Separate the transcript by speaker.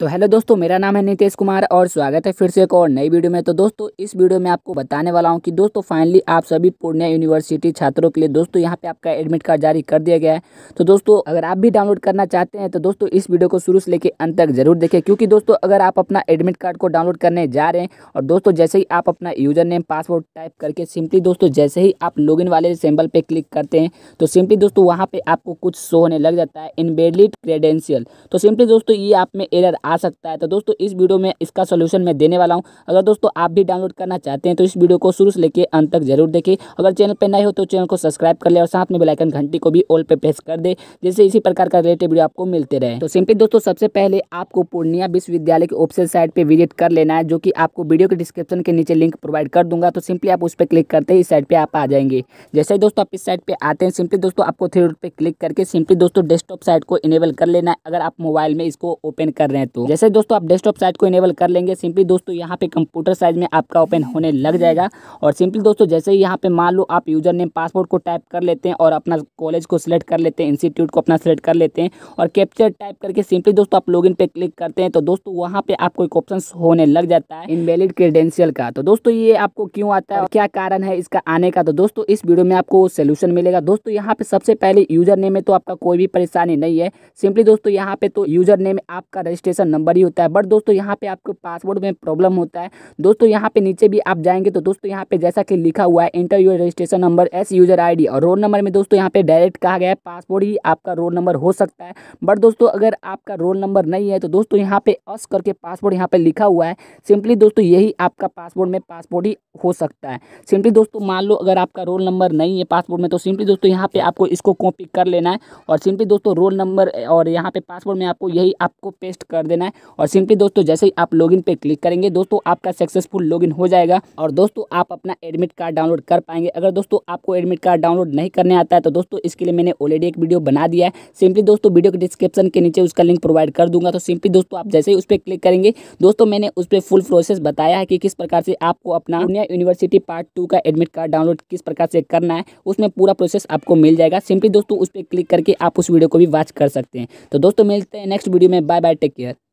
Speaker 1: तो हेलो दोस्तों मेरा नाम है नितेश कुमार और स्वागत है फिर से एक और नई वीडियो में तो दोस्तों इस वीडियो में आपको बताने वाला हूं कि दोस्तों फाइनली आप सभी पूर्णिया यूनिवर्सिटी छात्रों के लिए दोस्तों यहां पे आपका एडमिट कार्ड जारी कर दिया गया है तो दोस्तों अगर आप भी डाउनलोड करना चाहते हैं तो दोस्तों इस वीडियो को शुरू से लेकर अंत तक जरूर देखें क्योंकि दोस्तों अगर आप अपना एडमिट कार्ड को डाउनलोड करने जा रहे हैं और दोस्तों जैसे ही आप अपना यूजर नेम पासवर्ड टाइप करके सिंपली दोस्तों जैसे ही आप लॉग वाले सिंबल पर क्लिक करते हैं तो सिंपली दोस्तों वहाँ पर आपको कुछ शो होने लग जाता है इनवेलिड क्रेडेंशियल तो सिंपली दोस्तों ये आप में एरर आ सकता है तो दोस्तों इस वीडियो में इसका सोल्यूशन मैं देने वाला हूँ अगर दोस्तों आप भी डाउनलोड करना चाहते हैं तो इस वीडियो को शुरू से लेकर अंत तक जरूर देखें अगर चैनल पर नए हो तो चैनल को सब्सक्राइब कर ले और साथ में बेलाइकन घंटी को भी ऑल पर प्रेस कर दे जिससे इसी प्रकार का रिलेटेड वीडियो आपको मिलते रहे तो सिंपली दोस्तों सबसे पहले आपको पूर्णिया विश्वविद्यालय की ऑफिसियल साइट पर विजिट कर लेना है जो कि आपको वीडियो के डिस्क्रिप्शन के नीचे लिंक प्रोवाइड कर दूंगा तो सिंपली आप उस पर क्लिक करते ही इस साइट पर आप आ जाएंगे जैसे ही दोस्तों आप इस साइट पर आते हैं सिंपली दोस्तों आपको थ्री पर क्लिक करके सिंपली दोस्तों डेस्कटॉप साइट को इनेबल कर लेना है अगर आप मोबाइल में इसको ओपन कर रहे हैं दोस्तों जैसे दोस्तों आप डेस्कटॉप साइज को इनेबल कर लेंगे सिंपली दोस्तों यहाँ पे कंप्यूटर साइज में आपका ओपन होने लग जाएगा और सिंपली दोस्तों जैसे ही यहाँ पे मान लो आप यूजर नेम पासपोर्ट को टाइप कर लेते हैं और अपना कॉलेज को सिलेक्ट कर लेते हैं इंस्टीट्यूट को अपना सिलेक्ट कर लेते हैं और कैप्चर टाइप करके सिंपली दोस्तों आप लॉग पे क्लिक करते हैं तो दोस्तों वहाँ पे आपको एक ऑप्शन होने लग जाता है इनवेलिड क्रेडेंशियल का तो दोस्तों ये आपको क्यों आता है क्या कारण है इसका आने का तो दोस्तों इस वीडियो में आपको सोल्यूशन मिलेगा दोस्तों यहाँ पे सबसे पहले यूजर नेम में तो आपका कोई भी परेशानी नहीं है सिंपली दोस्तों यहाँ पे तो यूजर नेम आपका रजिस्ट्रेशन का नंबर ही होता है बट दोस्तों यहाँ पे आपको पासवर्ड में प्रॉब्लम होता है दोस्तों यहाँ पे नीचे भी आप जाएंगे तो दोस्तों यहाँ पे जैसा कि लिखा हुआ है enter your registration number as user I और रोल नंबर में दोस्तों यहाँ पे डायरेक्ट कहा गया है पासवर्ड ही आपका रोल नंबर हो सकता है बट दोस्तों अगर आपका रोल नंबर नहीं है तो दोस्तों यहाँ पे अस करके पासवर्ड यहाँ पे लिखा हुआ है सिंपली दोस्तों यही आपका पासवर्ड में पासवर्ड ही हो सकता है सिंपली दोस्तों मान लो अगर आपका रोल नंबर नहीं है पासपोर्ट में तो सिंपली दोस्तों यहाँ पे आपको इसको कॉपी कर लेना है और सिंपली दोस्तों रोल नंबर और यहाँ पे पासपोर्ट में आपको यही आपको पेस्ट कर दे देना है और सिंपली दोस्तों जैसे ही आप लॉगिन पे क्लिक करेंगे दोस्तों आपका सक्सेसफुल लॉगिन हो जाएगा और दोस्तों आप अपना एडमिट कार्ड डाउनलोड कर पाएंगे अगर दोस्तों आपको एडमिट कार्ड डाउनलोड नहीं करने आता है तो दोस्तों इसके लिए मैंने ऑलरेडी एक वीडियो बना दिया है सिंपली दोस्तों वीडियो के डिस्क्रिप्शन के नीचे उसका लिंक प्रोवाइड कर दूंगा तो सिंपली दोस्तों आप जैसे ही उस पर क्लिक करेंगे दोस्तों मैंने उस पर फुल प्रोसेस बताया है कि किस प्रकार से आपको अपना पूर्णिया यूनिवर्सिटी पार्ट टू का एडमिट कार्ड डाउनलोड किस प्रकार से करना है उसमें पूरा प्रोसेस आपको मिल जाएगा सिंपली दोस्तों उस पर क्लिक करके आप उस वीडियो को भी वॉच कर सकते हैं तो दोस्तों मिलते हैं नेक्स्ट वीडियो में बाय बाय टेक केयर